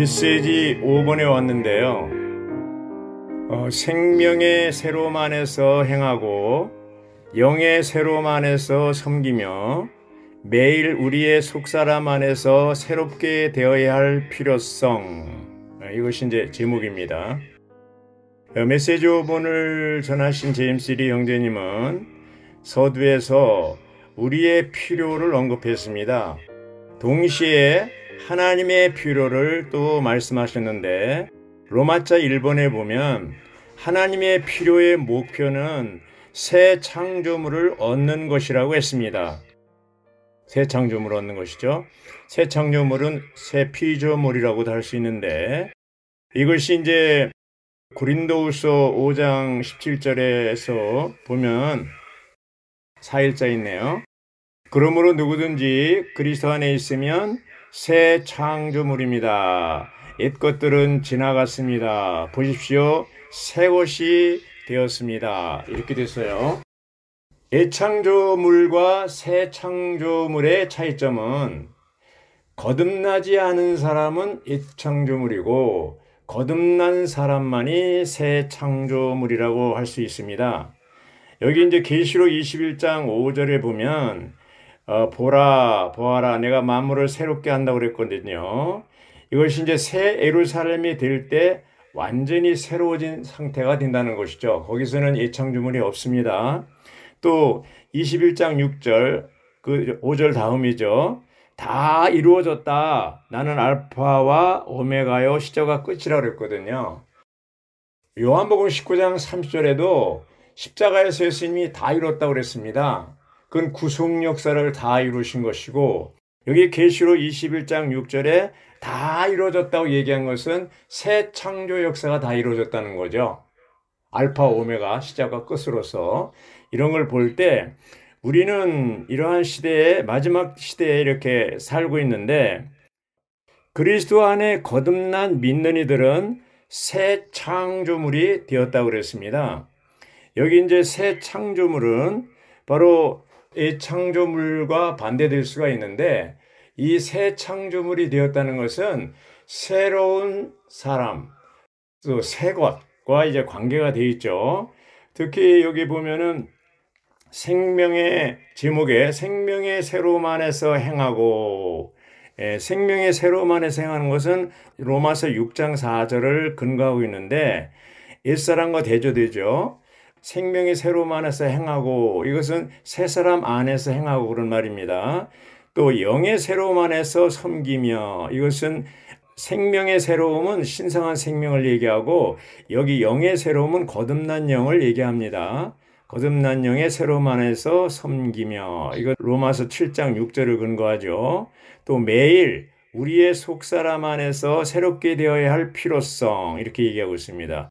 메시지 5번에 왔는데요. 어, 생명의 새로움 안에서 행하고 영의 새로움 안에서 섬기며 매일 우리의 속사람 안에서 새롭게 되어야 할 필요성 아, 이것이 이제 제목입니다. 어, 메시지 5번을 전하신 제임스 리 형제님은 서두에서 우리의 필요를 언급했습니다. 동시에 하나님의 필요를 또 말씀하셨는데 로마자 1번에 보면 하나님의 필요의 목표는 새 창조물을 얻는 것이라고 했습니다. 새 창조물을 얻는 것이죠. 새 창조물은 새 피조물이라고도 할 수 있는데 이것이 이제 고린도우서 5장 17절에서 보면 4일자 있네요. 그러므로 누구든지 그리스도 안에 있으면 새 창조물입니다. 옛 것들은 지나갔습니다. 보십시오. 새 것이 되었습니다. 이렇게 됐어요. 옛 창조물과 새 창조물의 차이점은 거듭나지 않은 사람은 옛 창조물이고 거듭난 사람만이 새 창조물이라고 할 수 있습니다. 여기 이제 계시록 21장 5절에 보면 어, 보라 보아라 내가 만물을 새롭게 한다고 그랬거든요. 이것이 이제 새에루살렘이될 때 완전히 새로워진 상태가 된다는 것이죠. 거기서는 예창 주문이 없습니다. 또 21장 6절 그 5절 다음이죠. 다 이루어졌다. 나는 알파와 오메가요 시저가 끝이라 고 그랬거든요. 요한복음 19장 30절에도 십자가에서 예수님이 다 이뤘다고 그랬습니다. 그건 구속 역사를 다 이루신 것이고 여기 계시록 21장 6절에 다 이루어졌다고 얘기한 것은 새 창조 역사가 다 이루어졌다는 거죠. 알파 오메가 시작과 끝으로서 이런 걸 볼 때 우리는 이러한 시대에 마지막 시대에 이렇게 살고 있는데 그리스도 안에 거듭난 믿는 이들은 새 창조물이 되었다고 그랬습니다. 여기 이제 새 창조물은 바로 이 창조물과 반대될 수가 있는데 이 새 창조물이 되었다는 것은 새로운 사람, 또 새 것과 이제 관계가 되어 있죠. 특히 여기 보면은 생명의 제목에 생명의 새로움 안에서 행하고 예, 생명의 새로움 안에서 행하는 것은 로마서 6장 4절을 근거하고 있는데 옛사람과 대조되죠. 생명이 새로움 안에서 행하고 이것은 새 사람 안에서 행하고 그런 말입니다. 또 영의 새로움 안에서 섬기며 이것은 생명의 새로움은 신성한 생명을 얘기하고 여기 영의 새로움은 거듭난 영을 얘기합니다. 거듭난 영의 새로움 안에서 섬기며 이거 로마서 7장 6절을 근거하죠. 또 매일 우리의 속사람 안에서 새롭게 되어야 할 필요성 이렇게 얘기하고 있습니다.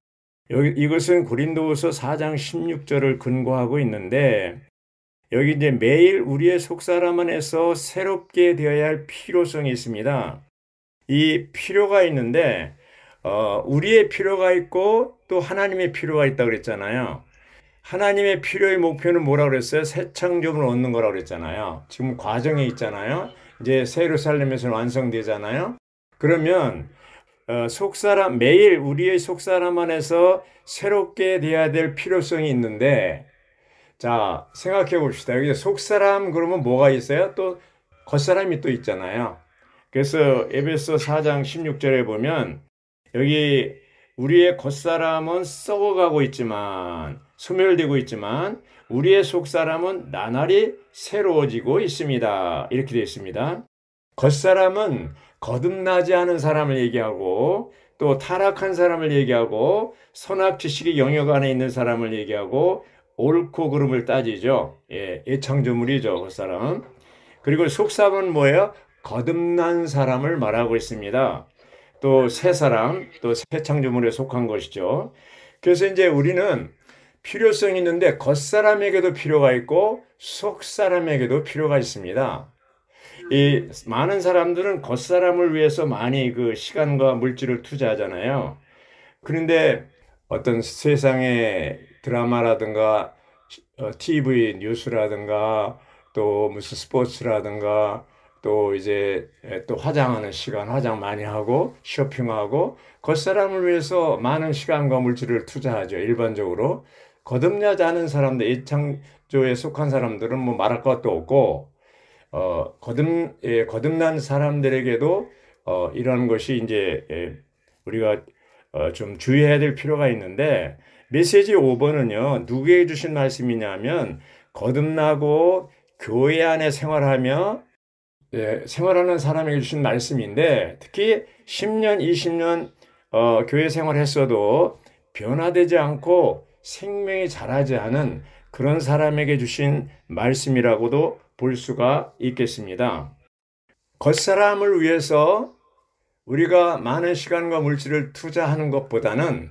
여기 이것은 고린도후서 4장 16절을 근거하고 있는데 여기 이제 매일 우리의 속사람 안에서 새롭게 되어야 할 필요성이 있습니다. 이 필요가 있는데 어, 우리의 필요가 있고 또 하나님의 필요가 있다 그랬잖아요. 하나님의 필요의 목표는 뭐라 그랬어요? 새 창조물 얻는 거라 그랬잖아요. 지금 과정에 있잖아요. 이제 세루살렘에서 완성되잖아요. 그러면 어, 속사람 매일 우리의 속사람 안에서 새롭게 돼야 될 필요성이 있는데 자 생각해 봅시다 여기 속사람 그러면 뭐가 있어요 또 겉사람이 또 있잖아요 그래서 에베소 4장 16절에 보면 여기 우리의 겉사람은 썩어가고 있지만 소멸되고 있지만 우리의 속사람은 나날이 새로워지고 있습니다. 이렇게 되어 있습니다. 겉사람은 거듭나지 않은 사람을 얘기하고 또 타락한 사람을 얘기하고 선악 지식의 영역 안에 있는 사람을 얘기하고 옳고 그름을 따지죠. 예, 예창조물이죠, 그 사람. 그리고 속삼은 뭐예요? 거듭난 사람을 말하고 있습니다. 또 새 사람, 또 새 창조물에 속한 것이죠. 그래서 이제 우리는 필요성이 있는데 겉사람에게도 필요가 있고 속사람에게도 필요가 있습니다. 이 많은 사람들은 겉사람을 위해서 많이 그 시간과 물질을 투자하잖아요. 그런데 어떤 세상의 드라마라든가 TV 어, 뉴스라든가 또 무슨 스포츠라든가 또 이제 또 화장하는 시간 화장 많이 하고 쇼핑하고 겉사람을 위해서 많은 시간과 물질을 투자하죠 일반적으로 거듭나지 않은 사람들 이창조에 속한 사람들은 뭐 말할 것도 없고 어, 거듭 예, 거듭난 사람들에게도 어, 이런 것이 이제 예, 우리가 어, 좀 주의해야 될 필요가 있는데 메시지 5번은요 누구에게 주신 말씀이냐면 거듭나고 교회 안에 생활하며 예, 생활하는 사람에게 주신 말씀인데 특히 10년 20년 어, 교회 생활했어도 변화되지 않고 생명이 자라지 않은 그런 사람에게 주신 말씀이라고도 볼 수가 있겠습니다. 겉사람을 위해서 우리가 많은 시간과 물질을 투자하는 것보다는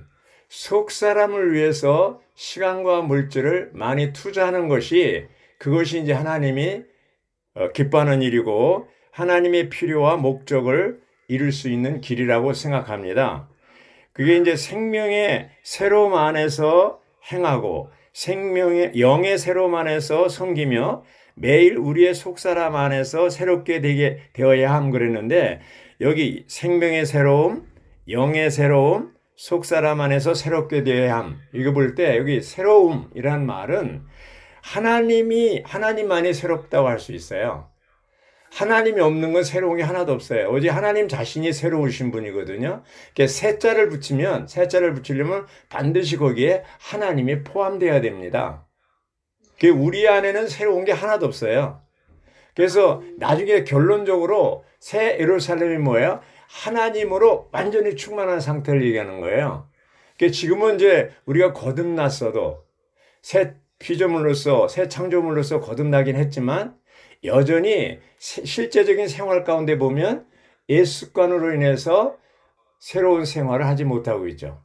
속사람을 위해서 시간과 물질을 많이 투자하는 것이 그것이 이제 하나님이 어, 기뻐하는 일이고 하나님의 필요와 목적을 이룰 수 있는 길이라고 생각합니다. 그게 이제 생명의 새로움 안에서 행하고 생명의 영의 새로움 안에서 섬기며 매일 우리의 속사람 안에서 새롭게 되게 되어야 함 그랬는데 여기 생명의 새로움, 영의 새로움, 속사람 안에서 새롭게 되어야 함. 이거 볼 때 여기 새로움이란 말은 하나님이 하나님만이 새롭다고 할 수 있어요. 하나님이 없는 건 새로운 게 하나도 없어요. 오직 하나님 자신이 새로우신 분이거든요. 이렇게 새 자를 붙이면, 새 자를 붙이려면 반드시 거기에 하나님이 포함되어야 됩니다. 그 우리 안에는 새로운 게 하나도 없어요. 그래서 나중에 결론적으로 새 예루살렘이 뭐예요? 하나님으로 완전히 충만한 상태를 얘기하는 거예요. 그 지금은 이제 우리가 거듭났어도 새 피조물로서 새 창조물로서 거듭나긴 했지만 여전히 실제적인 생활 가운데 보면 옛 습관으로 인해서 새로운 생활을 하지 못하고 있죠.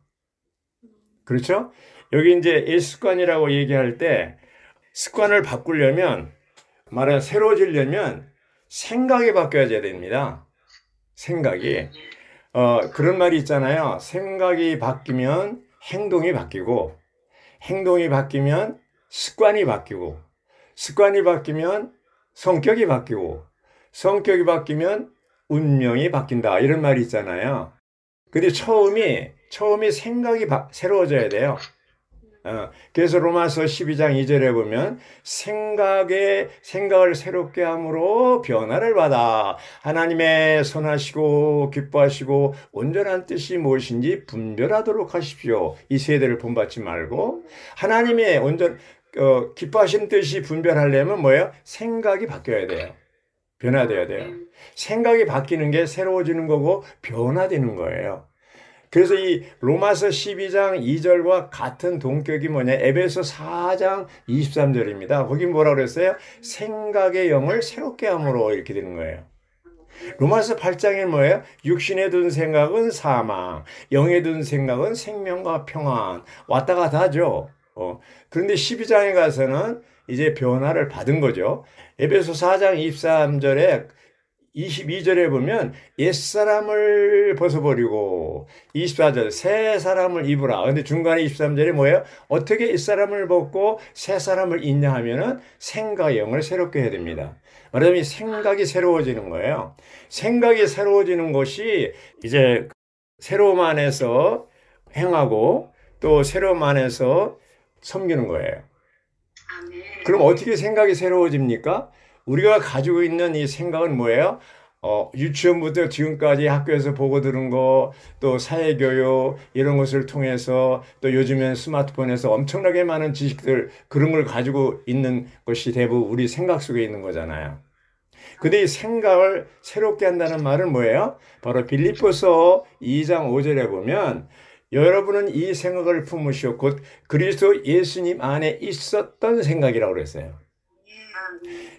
그렇죠? 여기 이제 옛 습관이라고 얘기할 때 습관을 바꾸려면 말하자면 새로워지려면 생각이 바뀌어야 됩니다. 생각이. 어, 그런 말이 있잖아요. 생각이 바뀌면 행동이 바뀌고, 행동이 바뀌면 습관이 바뀌고, 습관이 바뀌면 성격이 바뀌고 성격이 바뀌면 운명이 바뀐다 이런 말이 있잖아요. 근데 처음이 처음이 생각이 바, 새로워져야 돼요. 어, 그래서 로마서 12장 2절에 보면 생각에 생각을 새롭게 함으로 변화를 받아 하나님의 선하시고 기뻐하시고 온전한 뜻이 무엇인지 분별하도록 하십시오. 이 세대를 본받지 말고 하나님의 온전 어, 기뻐하신 뜻이 분별하려면 뭐예요? 생각이 바뀌어야 돼요. 변화돼야 돼요. 음. 생각이 바뀌는 게 새로워지는 거고 변화되는 거예요. 그래서 이 로마서 12장 2절과 같은 동격이 뭐냐? 에베소 4장 23절입니다. 거긴 뭐라 그랬어요? 생각의 영을 새롭게 함으로 이렇게 되는 거예요. 로마서 8장에 뭐예요? 육신에 둔 생각은 사망, 영에 둔 생각은 생명과 평안. 왔다 갔다 하죠. 어, 그런데 12장에 가서는 이제 변화를 받은 거죠. 에베소 4장 23절에 22절에 보면 옛사람을 벗어버리고 24절 새 사람을 입으라. 아, 근데 중간에 23절에 뭐예요? 어떻게 옛사람을 벗고 새 사람을 있냐 하면은 생각의 영을 새롭게 해야 됩니다. 말하자면 생각이 새로워지는 거예요. 생각이 새로워지는 것이 이제 새로움 안에서 행하고 또 새로움 안에서 섬기는 거예요. 아, 네. 그럼 어떻게 생각이 새로워집니까? 우리가 가지고 있는 이 생각은 뭐예요? 어, 유치원부터 지금까지 학교에서 보고 들은 거, 또 사회교육, 이런 것을 통해서, 또 요즘엔 스마트폰에서 엄청나게 많은 지식들, 그런 걸 가지고 있는 것이 대부분 우리 생각 속에 있는 거잖아요. 근데 이 생각을 새롭게 한다는 말은 뭐예요? 바로 빌리포서 2장 5절에 보면, 여러분은 이 생각을 품으시오. 곧 그리스도 예수님 안에 있었던 생각이라고 그랬어요.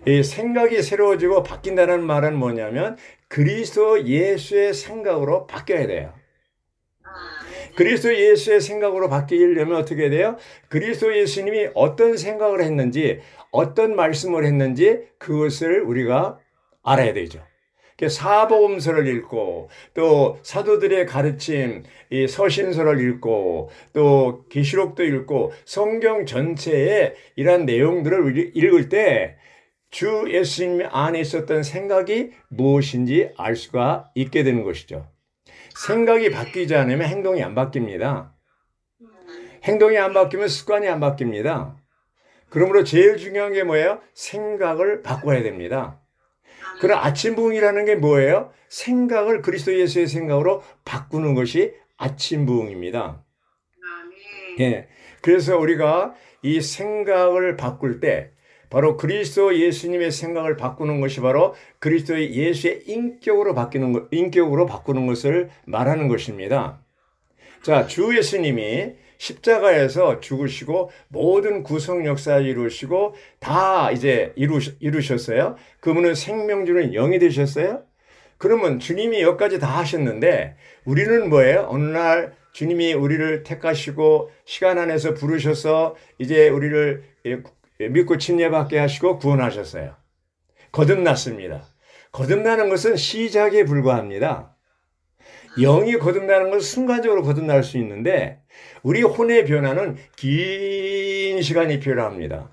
예. 이 생각이 새로워지고 바뀐다는 말은 뭐냐면 그리스도 예수의 생각으로 바뀌어야 돼요. 아, 예. 그리스도 예수의 생각으로 바뀌려면 어떻게 돼요? 그리스도 예수님이 어떤 생각을 했는지, 어떤 말씀을 했는지 그것을 우리가 알아야 되죠. 사복음서를 읽고 또 사도들의 가르침, 이 서신서를 읽고 또 계시록도 읽고 성경 전체에 이러한 내용들을 읽을 때 주 예수님 안에 있었던 생각이 무엇인지 알 수가 있게 되는 것이죠. 생각이 바뀌지 않으면 행동이 안 바뀝니다. 행동이 안 바뀌면 습관이 안 바뀝니다. 그러므로 제일 중요한 게 뭐예요? 생각을 바꿔야 됩니다. 그런 아침 부흥이라는 게 뭐예요? 생각을 그리스도 예수의 생각으로 바꾸는 것이 아침 부흥입니다. 예. 그래서 우리가 이 생각을 바꿀 때 바로 그리스도 예수님의 생각을 바꾸는 것이 바로 그리스도 예수의 인격으로 바뀌는 것, 인격으로 바꾸는 것을 말하는 것입니다. 자, 주 예수님이 십자가에서 죽으시고 모든 구성 역사 이루시고 다 이제 이루, 이루셨어요. 그분은 생명주는 영이 되셨어요. 그러면 주님이 여기까지 다 하셨는데 우리는 뭐예요? 어느 날 주님이 우리를 택하시고 시간 안에서 부르셔서 이제 우리를 예, 믿고 침례받게 하시고 구원하셨어요. 거듭났습니다. 거듭나는 것은 시작에 불과합니다. 영이 거듭나는 것은 순간적으로 거듭날 수 있는데 우리 혼의 변화는 긴 시간이 필요합니다.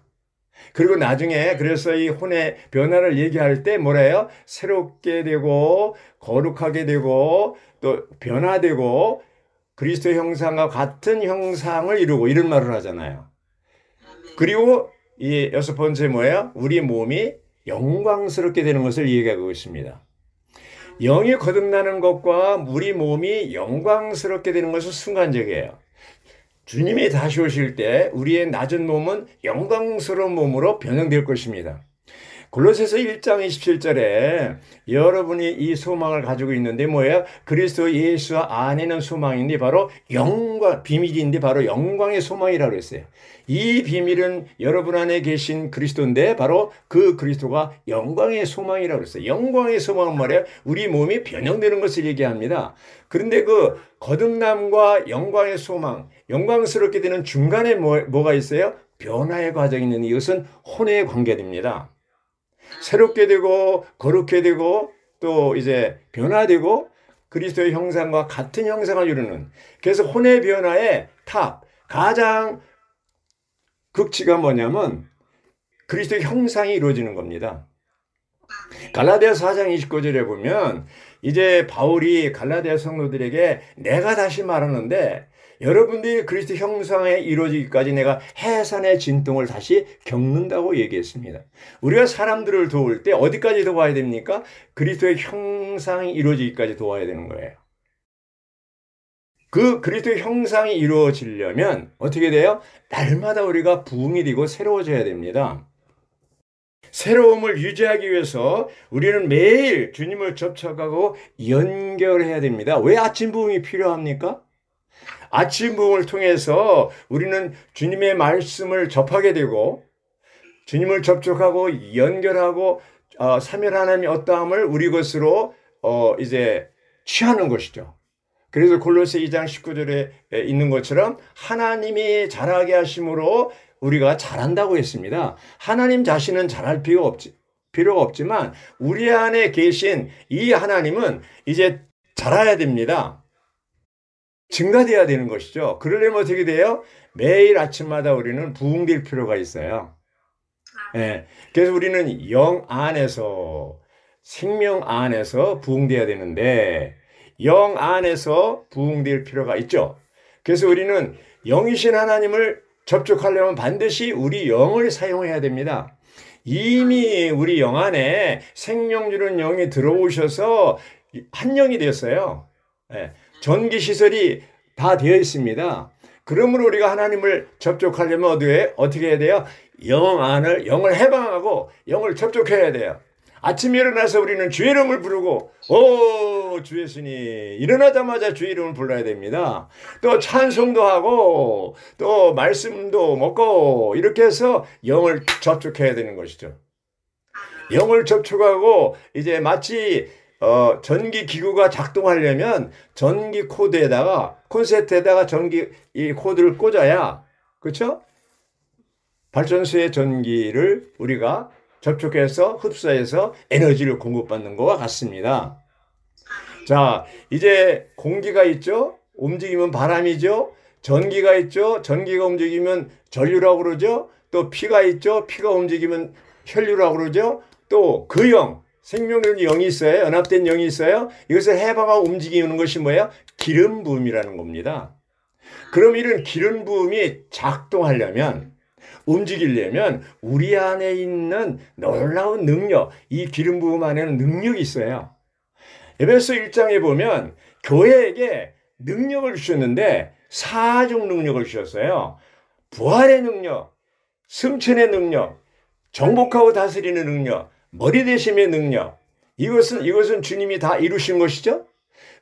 그리고 나중에 그래서 이 혼의 변화를 얘기할 때 뭐래요? 새롭게 되고 거룩하게 되고 또 변화되고 그리스도 형상과 같은 형상을 이루고 이런 말을 하잖아요. 그리고 이 여섯 번째 뭐예요? 우리 몸이 영광스럽게 되는 것을 얘기하고 있습니다. 영이 거듭나는 것과 우리 몸이 영광스럽게 되는 것은 순간적이에요. 주님이 다시 오실 때 우리의 낮은 몸은 영광스러운 몸으로 변형될 것입니다. 골로새서 1장 27절에 여러분이 이 소망을 가지고 있는데 뭐예요? 그리스도 예수 안에는 소망인데 바로 영광 비밀인데 바로 영광의 소망이라고 했어요. 이 비밀은 여러분 안에 계신 그리스도인데 바로 그 그리스도가 영광의 소망이라고 했어요. 영광의 소망은 뭐예요? 우리 몸이 변형되는 것을 얘기합니다. 그런데 그 거듭남과 영광의 소망, 영광스럽게 되는 중간에 뭐, 뭐가 있어요? 변화의 과정이 있는 이것은 혼의 관계입니다. 새롭게 되고 거룩해 되고 또 이제 변화되고 그리스도의 형상과 같은 형상을 이루는 그래서 혼의 변화의 탑 가장 극치가 뭐냐면 그리스도의 형상이 이루어지는 겁니다. 갈라디아 4장 29절에 보면 이제 바울이 갈라디아 성도들에게 내가 다시 말하는데 여러분들이 그리스도 형상에 이루어지기까지 내가 해산의 진통을 다시 겪는다고 얘기했습니다. 우리가 사람들을 도울 때 어디까지 도와야 됩니까? 그리스도의 형상이 이루어지기까지 도와야 되는 거예요. 그 그리스도의 형상이 이루어지려면 어떻게 돼요? 날마다 우리가 부흥이 되고 새로워져야 됩니다. 새로움을 유지하기 위해서 우리는 매일 주님을 접촉하고 연결해야 됩니다. 왜 아침 부흥이 필요합니까? 아침 부흥을 통해서 우리는 주님의 말씀을 접하게 되고 주님을 접촉하고 연결하고 어, 삼일 하나님의 어떠함을 우리 것으로 어, 이제 취하는 것이죠. 그래서 골로새 2장 19절에 있는 것처럼 하나님이 자라게 하심으로 우리가 잘한다고 했습니다. 하나님 자신은 잘할 필요 없지, 필요가 없지만 우리 안에 계신 이 하나님은 이제 자라야 됩니다. 증가되어야 되는 것이죠. 그러려면 어떻게 돼요? 매일 아침마다 우리는 부흥될 필요가 있어요. 예. 네. 그래서 우리는 영 안에서 생명 안에서 부흥어야 되는데 영 안에서 부흥될 필요가 있죠. 그래서 우리는 영이신 하나님을 접촉하려면 반드시 우리 영을 사용해야 됩니다. 이미 우리 영 안에 생명주는 영이 들어오셔서 한 영이 되었어요. 예, 전기 시설이 다 되어 있습니다. 그러므로 우리가 하나님을 접촉하려면 어디에 어떻게 해야 돼요? 영 안을 영을 해방하고 영을 접촉해야 돼요. 아침에 일어나서 우리는 주의 이름을 부르고 오주 예수님 일어나자마자 주 이름을 불러야 됩니다. 또 찬송도 하고 또 말씀도 먹고 이렇게 해서 영을 접촉해야 되는 것이죠. 영을 접촉하고 이제 마치 어, 전기 기구가 작동하려면 전기 코드에다가 콘센트에다가 전기 이 코드를 꽂아야 그렇죠? 발전소의 전기를 우리가 접촉해서 흡수해서 에너지를 공급받는 것과 같습니다. 자, 이제 공기가 있죠? 움직이면 바람이죠? 전기가 있죠? 전기가 움직이면 전류라고 그러죠? 또 피가 있죠? 피가 움직이면 혈류라고 그러죠? 또 그 영, 생명력이 영이 있어요. 연합된 영이 있어요. 이것을 해봐가 움직이는 것이 뭐예요? 기름 부음이라는 겁니다. 그럼 이런 기름 부음이 작동하려면 움직이려면 우리 안에 있는 놀라운 능력, 이 기름 부음 안에는 능력이 있어요. 에베소 1장에 보면 교회에게 능력을 주셨는데 사중 능력을 주셨어요. 부활의 능력, 승천의 능력, 정복하고 다스리는 능력, 머리 대심의 능력. 이것은 이것은 주님이 다 이루신 것이죠.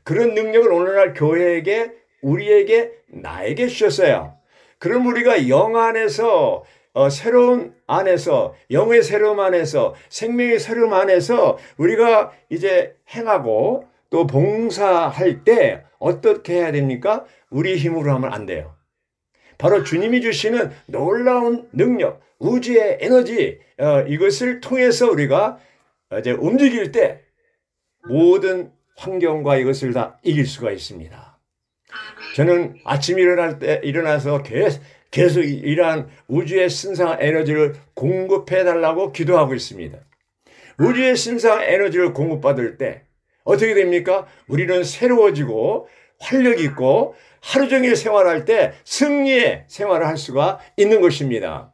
그런 능력을 오늘날 교회에게 우리에게 나에게 주셨어요. 그럼 우리가 영 안에서 어, 새로운 안에서 영의 새로움 안에서 생명의 새로움 안에서 우리가 이제 행하고 또 봉사할 때 어떻게 해야 됩니까? 우리 힘으로 하면 안 돼요. 바로 주님이 주시는 놀라운 능력, 우주의 에너지 어, 이것을 통해서 우리가 이제 움직일 때 모든 환경과 이것을 다 이길 수가 있습니다. 저는 아침 일어날 때 일어나서 계속 계속 이러한 우주의 신성한 에너지를 공급해 달라고 기도하고 있습니다. 우주의 신성한 에너지를 공급받을 때 어떻게 됩니까? 우리는 새로워지고 활력 있고 하루 종일 생활할 때 승리의 생활을 할 수가 있는 것입니다.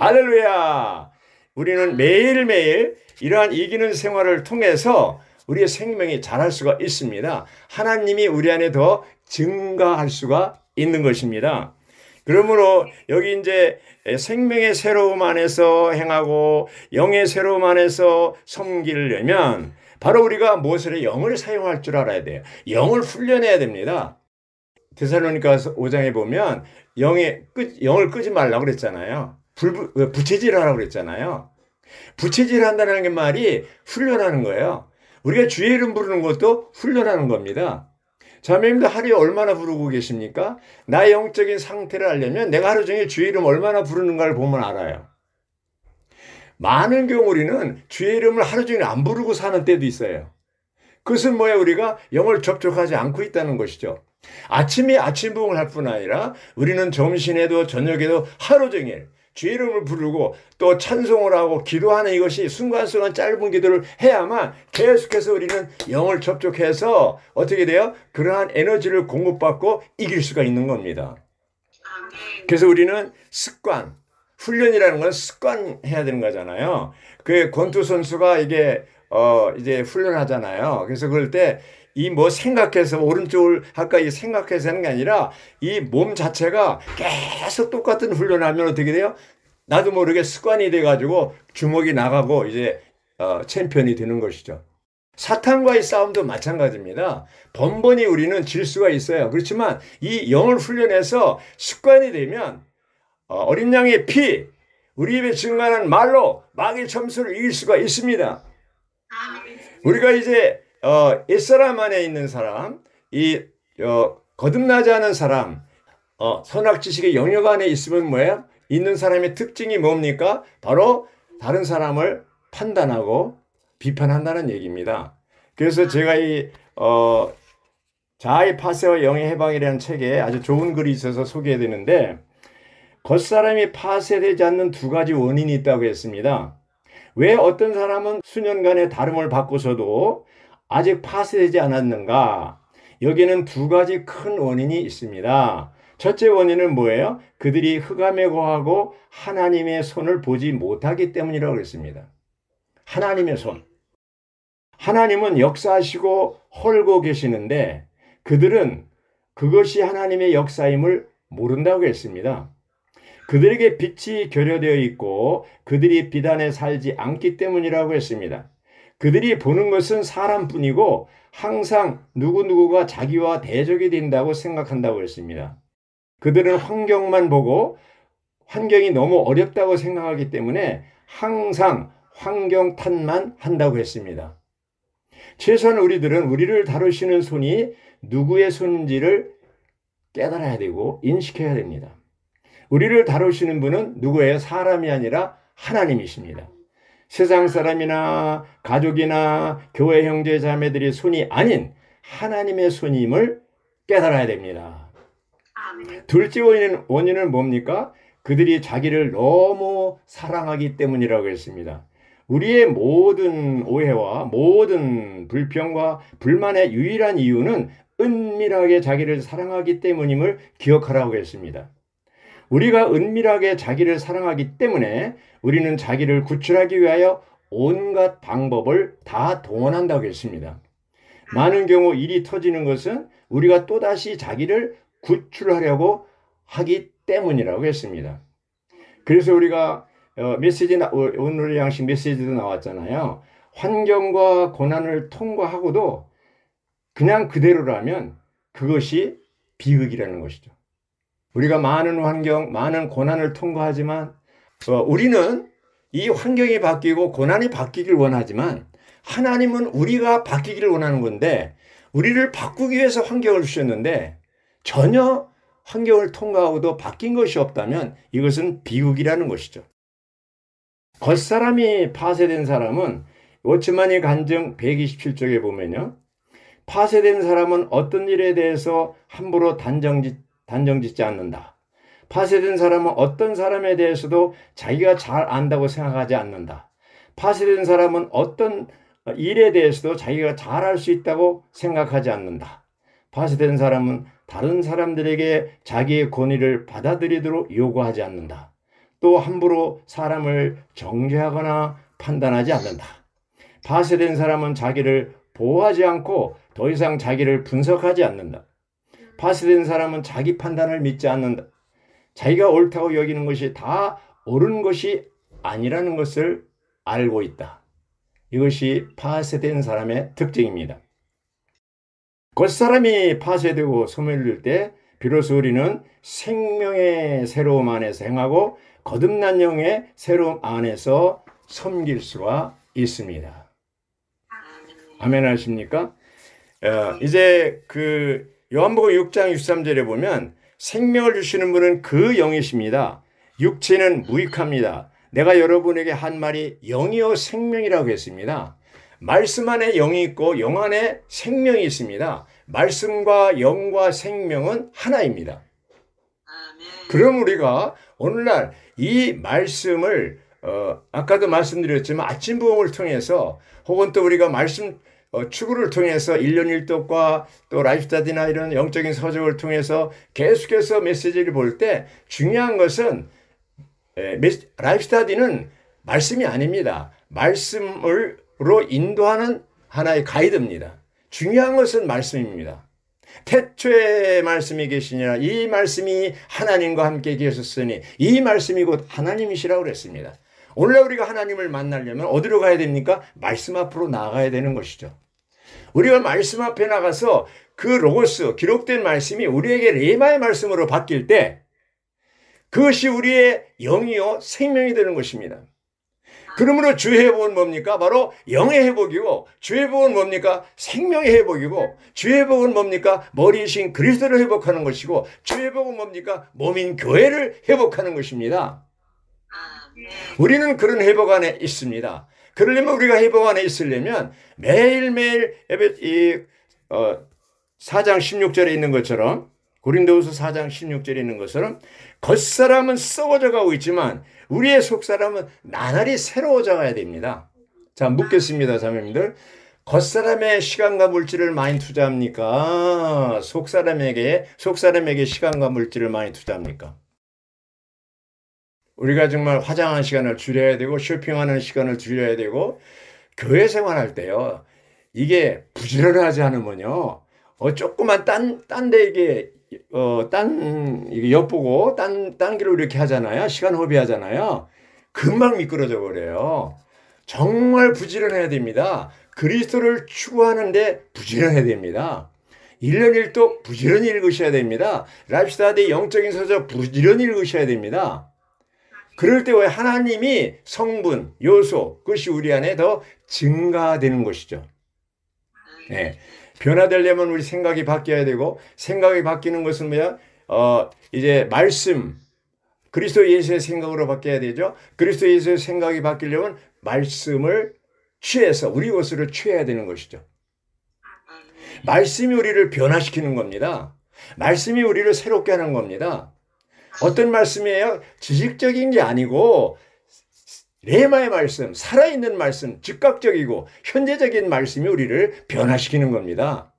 아렐루야! 우리는 매일매일 이러한 이기는 생활을 통해서 우리의 생명이 자랄 수가 있습니다. 하나님이 우리 안에 더 증가할 수가 있는 것입니다. 그러므로 여기 이제 생명의 새로움 안에서 행하고 영의 새로움 안에서 섬기려면 바로 우리가 무엇을 영을 사용할 줄 알아야 돼요. 영을 훈련해야 됩니다. 데살로니가 5장에 보면 영의 끄, 영을 끄지 말라고 그랬잖아요. 불, 그 부채질하라고 그랬잖아요. 부채질한다는 게 말이 훈련하는 거예요. 우리가 주의 이름 부르는 것도 훈련하는 겁니다. 자매님들 하루에 얼마나 부르고 계십니까? 나 영적인 상태를 알려면 내가 하루 종일 주의 이름 얼마나 부르는가를 보면 알아요. 많은 경우 우리는 주의 이름을 하루 종일 안 부르고 사는 때도 있어요. 그것은 뭐야 우리가 영을 접촉하지 않고 있다는 것이죠. 아침이 아침 부흥을 할 뿐 아니라 우리는 점심에도 저녁에도 하루 종일 주 이름을 부르고 또 찬송을 하고 기도하는 이것이 순간순간 짧은 기도를 해야만 계속해서 우리는 영을 접촉해서 어떻게 돼요? 그러한 에너지를 공급받고 이길 수가 있는 겁니다. 그래서 우리는 습관, 훈련이라는 건 습관해야 되는 거잖아요. 그 권투 선수가 이게 어 이제 훈련하잖아요. 그래서 그럴 때 이뭐 생각해서 오른쪽을 아까 이 생각해서 하는 게 아니라 이 몸 자체가 계속 똑같은 훈련하면 을 어떻게 돼요? 나도 모르게 습관이 돼가지고 주먹이 나가고 이제 어, 챔피언이 되는 것이죠. 사탄과의 싸움도 마찬가지입니다. 번번이 우리는 질 수가 있어요. 그렇지만 이 영을 훈련해서 습관이 되면 어, 어린 양의 피, 우리 입에 증가하는 말로 마귀 점수를 이길 수가 있습니다. 아, 네. 우리가 이제 어, 이스람 안에 있는 사람, 이 어, 거듭나지 않은 사람, 어, 선악 지식의 영역 안에 있으면 뭐예요? 있는 사람의 특징이 뭡니까? 바로 다른 사람을 판단하고 비판한다는 얘기입니다. 그래서 제가 이 어, 자아의 파쇄와 영의 해방이라는 책에 아주 좋은 글이 있어서 소개해 드는데 겉사람이 파쇄되지 않는 두 가지 원인이 있다고 했습니다. 왜 어떤 사람은 수년간의 다름을 받고서도 아직 파쇄되지 않았는가? 여기는두 가지 큰 원인이 있습니다. 첫째 원인은 뭐예요? 그들이 흑암에 거하고 하나님의 손을 보지 못하기 때문이라고 그습니다 하나님의 손. 하나님은 역사하시고 헐고 계시는데 그들은 그것이 하나님의 역사임을 모른다고 했습니다. 그들에게 빛이 결여되어 있고 그들이 비단에 살지 않기 때문이라고 했습니다. 그들이 보는 것은 사람뿐이고 항상 누구누구가 자기와 대적이 된다고 생각한다고 했습니다. 그들은 환경만 보고 환경이 너무 어렵다고 생각하기 때문에 항상 환경 탓만 한다고 했습니다. 최소한 우리들은 우리를 다루시는 손이 누구의 손인지를 깨달아야 되고 인식해야 됩니다. 우리를 다루시는 분은 누구예요? 사람이 아니라 하나님이십니다. 세상 사람이나 가족이나 교회 형제 자매들이 손이 아닌 하나님의 손임을 깨달아야 됩니다. 둘째 원인, 원인은 뭡니까? 그들이 자기를 너무 사랑하기 때문이라고 했습니다. 우리의 모든 오해와 모든 불평과 불만의 유일한 이유는 은밀하게 자기를 사랑하기 때문임을 기억하라고 했습니다. 우리가 은밀하게 자기를 사랑하기 때문에 우리는 자기를 구출하기 위하여 온갖 방법을 다 동원한다고 했습니다. 많은 경우 일이 터지는 것은 우리가 또다시 자기를 구출하려고 하기 때문이라고 했습니다. 그래서 우리가 어, 메시지 오늘 양식 메시지도 나왔잖아요. 환경과 고난을 통과하고도 그냥 그대로라면 그것이 비극이라는 것이죠. 우리가 많은 환경, 많은 고난을 통과하지만 어, 우리는 이 환경이 바뀌고 고난이 바뀌길 원하지만 하나님은 우리가 바뀌기를 원하는 건데 우리를 바꾸기 위해서 환경을 주셨는데 전혀 환경을 통과하고도 바뀐 것이 없다면 이것은 비극이라는 것이죠. 겉사람이 파쇄된 사람은 워츠만의 간증 127쪽에 보면요. 파쇄된 사람은 어떤 일에 대해서 함부로 단정 단정짓지 않는다. 파쇄된 사람은 어떤 사람에 대해서도 자기가 잘 안다고 생각하지 않는다. 파쇄된 사람은 어떤 일에 대해서도 자기가 잘할 수 있다고 생각하지 않는다. 파쇄된 사람은 다른 사람들에게 자기의 권위를 받아들이도록 요구하지 않는다. 또 함부로 사람을 정죄하거나 판단하지 않는다. 파쇄된 사람은 자기를 보호하지 않고 더 이상 자기를 분석하지 않는다. 파쇄된 사람은 자기 판단을 믿지 않는다. 자기가 옳다고 여기는 것이 다 옳은 것이 아니라는 것을 알고 있다. 이것이 파쇄된 사람의 특징입니다. 겉사람이 파쇄되고 소멸될 때 비로소 우리는 생명의 새로움 안에서 행하고 거듭난 영의 새로움 안에서 섬길 수가 있습니다. 아멘 하십니까? 어, 이제 그 요한복음 6장 63절에 보면 생명을 주시는 분은 그 영이십니다. 육체는 무익합니다. 내가 여러분에게 한 말이 영이요 생명이라고 했습니다. 말씀 안에 영이 있고 영 안에 생명이 있습니다. 말씀과 영과 생명은 하나입니다. 그럼 우리가 오늘날 이 말씀을 어, 아까도 말씀드렸지만 아침 부흥을 통해서 혹은 또 우리가 말씀 어, 축구를 통해서 일년 일독과 또 라이프스타디나 이런 영적인 서적을 통해서 계속해서 메시지를 볼 때 중요한 것은 라이프스타디는 말씀이 아닙니다. 말씀으로 인도하는 하나의 가이드입니다. 중요한 것은 말씀입니다. 태초에 말씀이 계시니라 이 말씀이 하나님과 함께 계셨으니 이 말씀이 곧 하나님이시라고 그랬습니다. 원래 우리가 하나님을 만나려면 어디로 가야 됩니까? 말씀 앞으로 나가야 되는 것이죠. 우리가 말씀 앞에 나가서 그 로고스, 기록된 말씀이 우리에게 레마의 말씀으로 바뀔 때 그것이 우리의 영이요, 생명이 되는 것입니다. 그러므로 주의 회복은 뭡니까? 바로 영의 회복이고 주의 회복은 뭡니까? 생명의 회복이고 주의 회복은 뭡니까? 머리이신 그리스도를 회복하는 것이고 주의 회복은 뭡니까? 몸인 교회를 회복하는 것입니다. 우리는 그런 회복 안에 있습니다. 그러려면 우리가 회복 안에 있으려면 매일매일 이 4장 어, 16절에 있는 것처럼 고린도후서 4장 16절에 있는 것처럼 겉사람은 썩어져 가고 있지만 우리의 속사람은 나날이 새로워져 가야 됩니다. 자, 묻겠습니다, 자매님들. 겉사람의 시간과 물질을 많이 투자합니까? 속사람에게 속사람에게 시간과 물질을 많이 투자합니까? 우리가 정말 화장한 시간을 줄여야 되고 쇼핑하는 시간을 줄여야 되고 교회 생활할 때요. 이게 부지런하지 않으면요. 어, 조금만 딴, 딴데 이게, 어, 딴, 이게 엿보고 딴, 딴 길로 이렇게 하잖아요. 시간 허비하잖아요. 금방 미끄러져 버려요. 정말 부지런해야 됩니다. 그리스도를 추구하는데 부지런해야 됩니다. 1년 1도 부지런히 읽으셔야 됩니다. 랍이프스타디 영적인 서적 부지런히 읽으셔야 됩니다. 그럴 때 왜 하나님이 성분, 요소, 그것이 우리 안에 더 증가되는 것이죠. 네. 변화되려면 우리 생각이 바뀌어야 되고, 생각이 바뀌는 것은 뭐야? 어, 이제 말씀, 그리스도 예수의 생각으로 바뀌어야 되죠. 그리스도 예수의 생각이 바뀌려면 말씀을 취해서 우리 것으로 취해야 되는 것이죠. 말씀이 우리를 변화시키는 겁니다. 말씀이 우리를 새롭게 하는 겁니다. 어떤 말씀이에요? 지식적인 게 아니고 레마의 말씀, 살아있는 말씀, 즉각적이고 현재적인 말씀이 우리를 변화시키는 겁니다.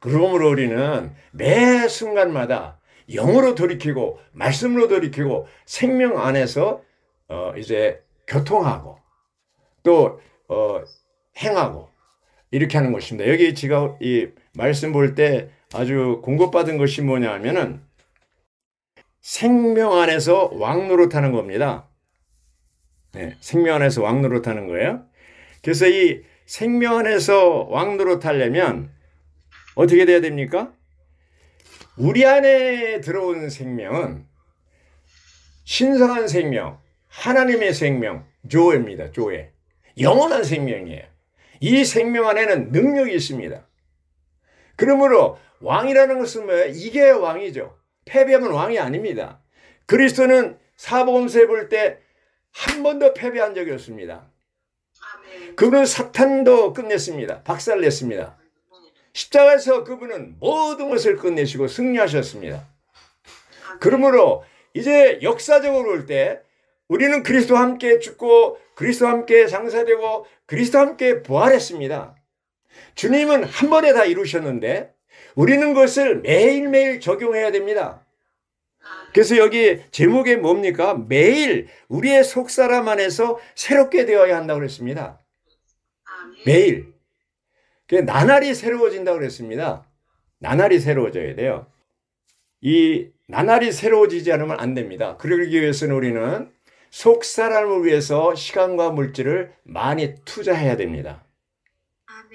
그러므로 우리는 매 순간마다 영으로 돌이키고 말씀으로 돌이키고 생명 안에서 어 이제 교통하고 또어 행하고 이렇게 하는 것입니다. 여기 제가 이 말씀 볼 때 아주 공급받은 것이 뭐냐면은 생명 안에서 왕 노릇하는 겁니다. 네, 생명 안에서 왕 노릇하는 거예요. 그래서 이 생명 안에서 왕 노릇하려면 어떻게 돼야 됩니까? 우리 안에 들어온 생명은 신성한 생명, 하나님의 생명, 조회입니다. 조회. 영원한 생명이에요. 이 생명 안에는 능력이 있습니다. 그러므로 왕이라는 것은 뭐예요? 이게 왕이죠. 패배하면 왕이 아닙니다. 그리스도는 사복음볼때 한 번도 패배한 적이 없습니다. 그분은 사탄도 끝냈습니다. 박살 냈습니다. 십자가에서 그분은 모든 것을 끝내시고 승리하셨습니다. 그러므로 이제 역사적으로 볼 때 우리는 그리스도 함께 죽고 그리스도 함께 장사되고 그리스도 함께 부활했습니다. 주님은 한 번에 다 이루셨는데 우리는 것을 매일매일 적용해야 됩니다. 그래서 여기 제목에 뭡니까? 매일 우리의 속사람 안에서 새롭게 되어야 한다고 그랬습니다. 매일. 그 나날이 새로워진다고 그랬습니다. 나날이 새로워져야 돼요. 이 나날이 새로워지지 않으면 안 됩니다. 그러기 위해서는 우리는 속사람을 위해서 시간과 물질을 많이 투자해야 됩니다.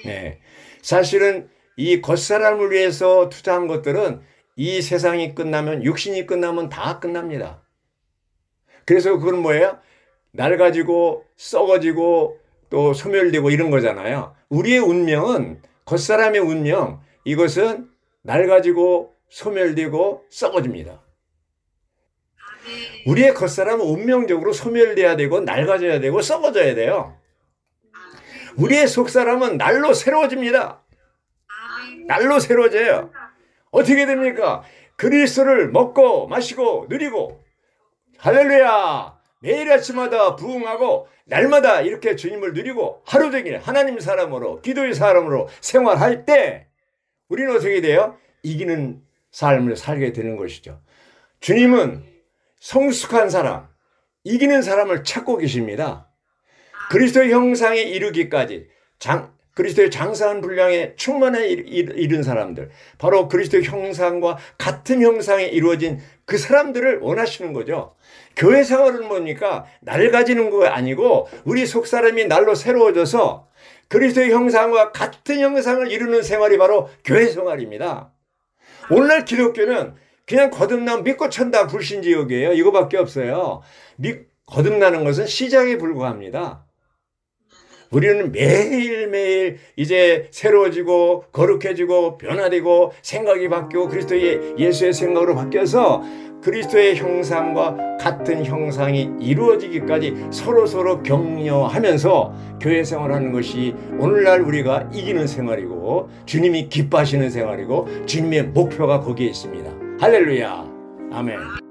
네. 사실은 이 겉사람을 위해서 투자한 것들은 이 세상이 끝나면 육신이 끝나면 다 끝납니다. 그래서 그건 뭐예요? 낡아지고 썩어지고 또 소멸되고 이런 거잖아요. 우리의 운명은 겉사람의 운명 이것은 낡아지고 소멸되고 썩어집니다. 우리의 겉사람은 운명적으로 소멸돼야 되고 낡아져야 되고 썩어져야 돼요. 우리의 속사람은 날로 새로워집니다. 날로 새로워져요. 어떻게 됩니까? 그리스도를 먹고 마시고 누리고 할렐루야 매일 아침마다 부흥하고 날마다 이렇게 주님을 누리고 하루 종일 하나님 사람으로 기도의 사람으로 생활할 때 우리는 어떻게 돼요? 이기는 삶을 살게 되는 것이죠. 주님은 성숙한 사람, 이기는 사람을 찾고 계십니다. 그리스도 형상에 이르기까지 장, 그리스도의 장사한 분량에 충만해 이른 사람들, 바로 그리스도의 형상과 같은 형상에 이루어진 그 사람들을 원하시는 거죠. 교회 생활은 뭡니까? 낡아지는 거 아니고 우리 속사람이 날로 새로워져서 그리스도의 형상과 같은 형상을 이루는 생활이 바로 교회 생활입니다. 오늘날 기독교는 그냥 거듭나면 믿고 천다 불신지옥이에요. 이거밖에 없어요. 믿, 거듭나는 것은 시작에 불과합니다. 우리는 매일매일 이제 새로워지고 거룩해지고 변화되고 생각이 바뀌고 그리스도의 예수의 생각으로 바뀌어서 그리스도의 형상과 같은 형상이 이루어지기까지 서로서로 격려하면서 교회 생활하는 것이 오늘날 우리가 이기는 생활이고 주님이 기뻐하시는 생활이고 주님의 목표가 거기에 있습니다. 할렐루야. 아멘.